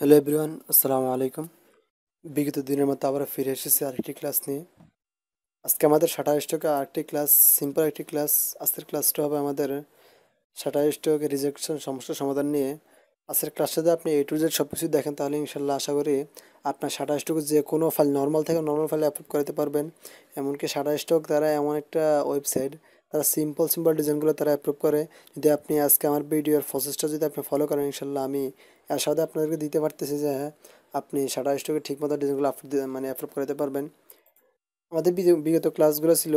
hello everyone আসসালামু আলাইকুম বিগত দিনের মতো আবার ফিরে এসেছি আরেকটি ক্লাস নিয়ে আজকে আমাদের সাতাশ স্টকে আরেকটি ক্লাস সিম্পল একটি ক্লাস আজকের ক্লাসটা হবে আমাদের সাতাশ স্টক রিজেকশন সমস্যা সমাধান নিয়ে আজকের ক্লাস যদি আপনি এ টু জেড সব কিছু দেখেন তাহলে ইনশাল্লাহ আশা করি আপনার সাতাশ স্টক যে কোনো ফাইল নর্মাল থেকে নর্মাল ফাইলে অ্যাপ্রুভ করাতে পারবেন এমনকি সাতাশ স্টক তারা এমন একটা ওয়েবসাইট তারা সিম্পল সিম্পল ডিজাইনগুলো তারা অ্যাপ্রুভ করে যদি আপনি আজকে আমার ভিডিওর প্রসেসটা যদি আপনি ফলো করেন ইনশাল্লাহ আমি এর সাথে আপনাদেরকে দিতে পারতেছি যে হ্যাঁ আপনি শাটার স্টকে ঠিকমতো ডিজাইনগুলো আপলোড মানে অ্যাপ্রুভ করাতে পারবেন আমাদের বিগত ক্লাসগুলো ছিল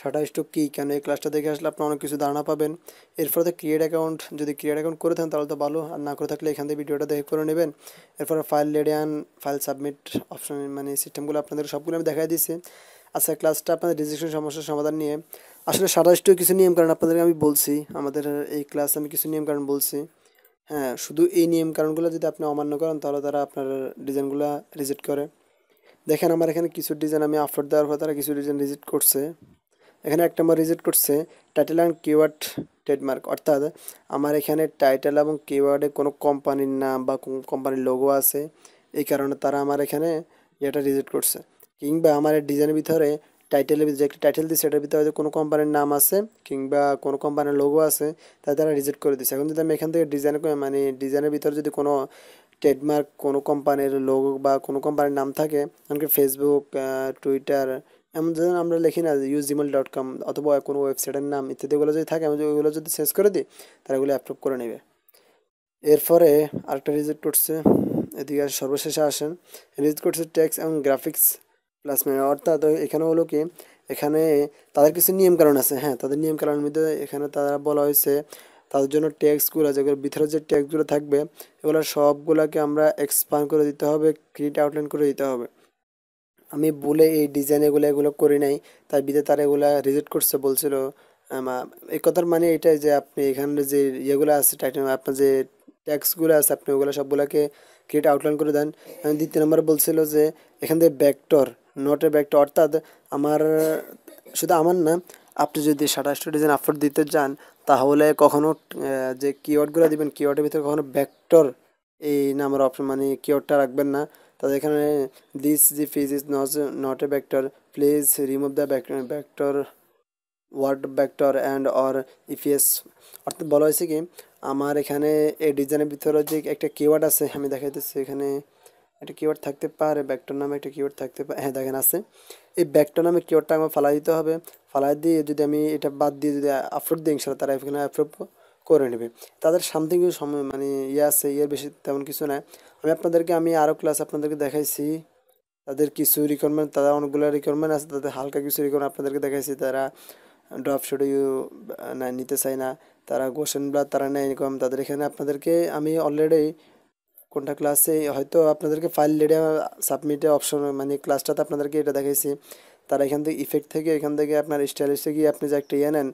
শাটার স্টক কী কেন এই ক্লাসটা দেখে আসলে আপনার অনেক কিছু ধারণা পাবেন এর তো ক্রিয়েট অ্যাকাউন্ট যদি ক্রিয়েট অ্যাকাউন্ট করে থাকেন তাহলে তো ভালো আর না করে থাকলে এখান থেকে ভিডিওটা দেখে করে নেবেন এরপরে ফাইল লেডিয়ান ফাইল সাবমিট অপশন মানে সিস্টেমগুলো আপনাদের সবগুলো আমি দেখাই দিচ্ছি আচ্ছা ক্লাসটা আপনাদের রেজিস্ট্রেশন সমস্যার সমাধান নিয়ে আসলে স্টক কিছু নিয়ম কারণ আপনাদেরকে আমি বলছি আমাদের এই ক্লাসে আমি কিছু নিয়মকানুন বলছি হ্যাঁ শুধু এই নিয়ম কারণগুলো যদি আপনি অমান্য করেন তাহলে তারা আপনার ডিজাইনগুলো রিজেক্ট করে দেখেন আমার এখানে কিছু ডিজাইন আমি আপলোড দেওয়ার পর তারা কিছু ডিজাইন রিজেক্ট করছে এখানে একটা আমার রিজেক্ট করছে টাইটেল অ্যান্ড কিওয়ার্ড ট্রেডমার্ক অর্থাৎ আমার এখানে টাইটেল এবং কিওয়ার্ডে কোনো কোম্পানির নাম বা কোম্পানির লোগো আছে এই কারণে তারা আমার এখানে এটা রিজেক্ট করছে কিংবা আমার ডিজাইনের ভিতরে টাইটেলের ভিতরে যে একটা টাইটেল দিয়েছে সেটার ভিতরে হয়তো কোনো কোম্পানির নাম আছে কিংবা কোনো কোম্পানির লোগো আছে তাহলে তারা রিজেক্ট করে দিচ্ছে এখন যদি আমি এখান থেকে ডিজাইন মানে ডিজাইনের ভিতরে যদি কোনো ট্রেডমার্ক কোনো কোম্পানির লোগো বা কোনো কোম্পানির নাম থাকে এমনকি ফেসবুক টুইটার এমন যদি আমরা লিখি না ইউজ ইমেল ডট কম অথবা কোনো ওয়েবসাইটের নাম ইত্যাদিগুলো যদি থাকে আমি ওইগুলো যদি শেষ করে দিই তারা এগুলো অ্যাপ্রুভ করে নেবে এরপরে আরেকটা রিজেক্ট করছে এদিকে সর্বশেষে আসেন রিজেক্ট করছে টেক্সট এবং গ্রাফিক্স প্লাস মানে অর্থাৎ এখানে হলো কি এখানে তাদের কিছু নিয়মকানুন আছে হ্যাঁ তাদের নিয়মকানুনের মধ্যে এখানে তারা বলা হয়েছে তাদের জন্য ট্যাক্সগুলো যেগুলো ভিতরে যে ট্যাক্সগুলো থাকবে এগুলো সবগুলোকে আমরা এক্সপান্ড করে দিতে হবে ক্রিয়েট আউটলাইন করে দিতে হবে আমি বলে এই ডিজাইন এগুলো এগুলো করি নাই তার বিদে তারা এগুলো রিজেক্ট করছে বলছিল এই কথার মানে এটাই যে আপনি এখানে যে ইয়েগুলো আছে টাইটেল আপনার যে ট্যাক্সগুলো আছে আপনি ওগুলো সবগুলোকে ক্রিয়েট আউটলাইন করে দেন দ্বিতীয় নম্বর বলছিল যে এখান থেকে ব্যাকটর নোটের ব্যাগটা অর্থাৎ আমার শুধু আমার না আপনি যদি সাতাশটা ডিজাইন আপলোড দিতে চান তাহলে কখনো যে কিওয়ার্ডগুলো দিবেন কিওয়ার্ডের ভিতরে কখনো ব্যাক্টর এই নামের অপশন মানে কিওয়ার্ডটা রাখবেন না তাদের এখানে দিস জি ফিজ ইজ নজ not a vector please remove the vector word vector and or EPS অর্থাৎ বলা হয়েছে কি আমার এখানে এই ডিজাইনের ভিতরে যে একটা কিওয়ার্ড আছে আমি দেখাইতেছি এখানে একটা কিওয়ার্ড থাকতে পারে ব্যাকটর নামে একটা কিওয়ার্ড থাকতে পারে হ্যাঁ দেখেন আছে এই ব্যাকটর নামে কিওয়ার্ডটা আমার ফালাই দিতে হবে ফালাই দিয়ে যদি আমি এটা বাদ দিয়ে যদি আপলোড দিই ইনশাল্লাহ তারা এখানে অ্যাপ্রুভ করে নেবে তাদের সামথিং কিছু সময় মানে ইয়ে আছে ইয়ের বেশি তেমন কিছু নাই আমি আপনাদেরকে আমি আরও ক্লাস আপনাদেরকে দেখাইছি তাদের কিছু রিকোয়ারমেন্ট তারা অনেকগুলো রিকোয়ারমেন্ট আছে তাদের হালকা কিছু রিকোয়ারমেন্ট আপনাদেরকে দেখাইছি তারা ড্রপ শুডিও না নিতে চায় না তারা গোসেন ব্লাড তারা নেয় এরকম তাদের এখানে আপনাদেরকে আমি অলরেডি কোনটা ক্লাসে হয়তো আপনাদেরকে ফাইল লেডে সাবমিটে অপশন মানে ক্লাসটাতে আপনাদেরকে এটা দেখাইছি তারা এখান থেকে ইফেক্ট থেকে এখান থেকে আপনার স্টাইলিশে গিয়ে আপনি যে একটা ইয়ে নেন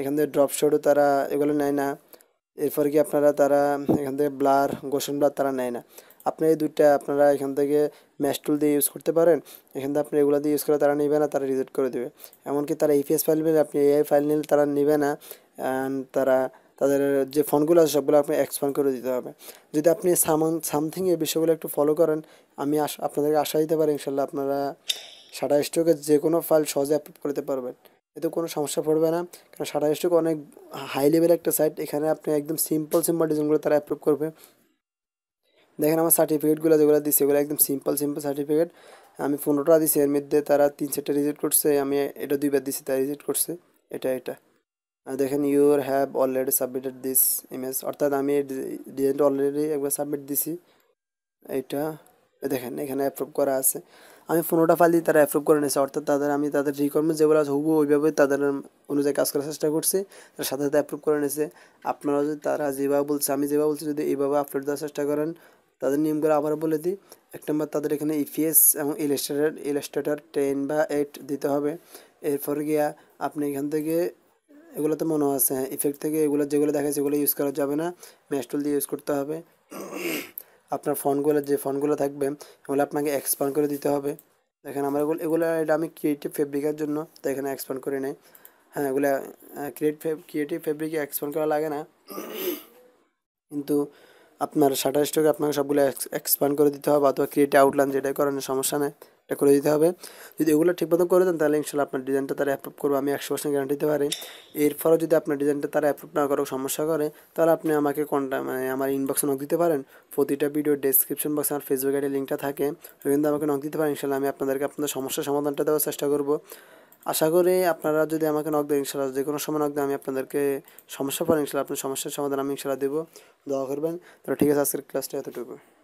এখান থেকে ড্রপ শটও তারা এগুলো নেয় না এরপর কি আপনারা তারা এখান থেকে ব্লার গোসন ব্লার তারা নেয় না আপনি এই দুইটা আপনারা এখান থেকে ম্যাশ টুল দিয়ে ইউজ করতে পারেন এখান থেকে আপনি এগুলো দিয়ে ইউজ করে তারা নেবে না তারা রিজেক্ট করে দেবে এমনকি তারা ইপিএস ফাইল নিলে আপনি এআই ফাইল নিলে তারা নেবে না অ্যান্ড তারা তাদের যে ফোনগুলো আছে সবগুলো আপনি এক্সপ্যান্ড করে দিতে হবে যদি আপনি সামান সামথিং এই বিষয়গুলো একটু ফলো করেন আমি আপনাদেরকে আশা দিতে পারি ইনশাল্লাহ আপনারা সাটা স্ট্রোকে যে কোনো ফাইল সহজে অ্যাপ্রুভ করতে পারবেন এতে কোনো সমস্যা পড়বে না কারণ সাটা স্ট্রোক অনেক হাই লেভেল একটা সাইট এখানে আপনি একদম সিম্পল সিম্পল ডিজাইনগুলো তারা অ্যাপ্রুভ করবে দেখেন আমার সার্টিফিকেটগুলো যেগুলো দিচ্ছে এগুলো একদম সিম্পল সিম্পল সার্টিফিকেট আমি পনেরোটা দিছি এর মধ্যে তারা তিন চারটা রিজেক্ট করছে আমি এটা দুইবার দিছি তারা রিজেক্ট করছে এটা এটা দেখেন your have already submitted this image অর্থাৎ আমি ডিজাইনটা অলরেডি একবার সাবমিট দিছি এটা দেখেন এখানে অ্যাপ্রুভ করা আছে আমি পনেরোটা ফাইল দিয়ে তারা অ্যাপ্রুভ করে নিয়েছে অর্থাৎ তাদের আমি তাদের রিকোয়ারমেন্ট যেগুলো আছে হুবু ওইভাবে তাদের অনুযায়ী কাজ করার চেষ্টা করছি তার সাথে সাথে অ্যাপ্রুভ করে নিয়েছে আপনারা যদি তারা যেভাবে বলছে আমি যেভাবে বলছি যদি এইভাবে আপলোড দেওয়ার চেষ্টা করেন তাদের নিয়মগুলো আবার বলে দিই এক নম্বর তাদের এখানে ইপিএস এবং ইলাস্ট্রেটার ইলাস্ট্রেটার টেন বা এইট দিতে হবে এরপর গিয়া আপনি এখান থেকে এগুলো তো মনে আছে হ্যাঁ ইফেক্ট থেকে এগুলো যেগুলো দেখাচ্ছে এগুলো ইউজ করা যাবে না টুল দিয়ে ইউজ করতে হবে আপনার ফোনগুলো যে ফোনগুলো থাকবে ওগুলো আপনাকে এক্সপ্যান্ড করে দিতে হবে দেখেন আমার এগুলো এগুলো এটা আমি ক্রিয়েটিভ ফেব্রিকের জন্য তো এখানে এক্সপ্যান্ড করে নেই হ্যাঁ এগুলো ক্রিয়েটিভ ক্রিয়েটিভ ফেব্রিকে এক্সপ্যান্ড করা লাগে না কিন্তু আপনার সাতাশটাকে আপনাকে সবগুলো এক্সপ্যান্ড করে দিতে হবে অথবা ক্রিয়েটিভ আউটলাইন যেটাই করেন সমস্যা নেই এটা করে দিতে হবে যদি এগুলো ঠিকমতো করে দেন তাহলে ইনশাল্লাহ আপনার ডিজাইনটা তারা অ্যাপ্রুভ করবে আমি একশো পার্সেন্ট গ্যারান্টি দিতে পারি এরপরও যদি আপনার ডিজাইনটা তারা অ্যাপ্রুভ না করো সমস্যা করে তাহলে আপনি আমাকে কন্টা মানে আমার ইনবক্সে নক দিতে পারেন প্রতিটা ভিডিও ডেসক্রিপশন বক্সে আমার ফেসবুক আইডি লিঙ্কটা থাকে কিন্তু আমাকে নক দিতে পারেন ইনশাল্লাহ আমি আপনাদেরকে আপনাদের সমস্যার সমাধানটা দেওয়ার চেষ্টা করবো আশা করি আপনারা যদি আমাকে নক দেন ইনশাল্লাহ যে কোনো সময় নক দেন আমি আপনাদেরকে সমস্যা পড়েন ইনশাল্লাহ আপনার সমস্যার সমাধান আমি ইনশাল্লাহ দেবো দোয়া করবেন তাহলে ঠিক আছে আজকের ক্লাসটা এতটুকু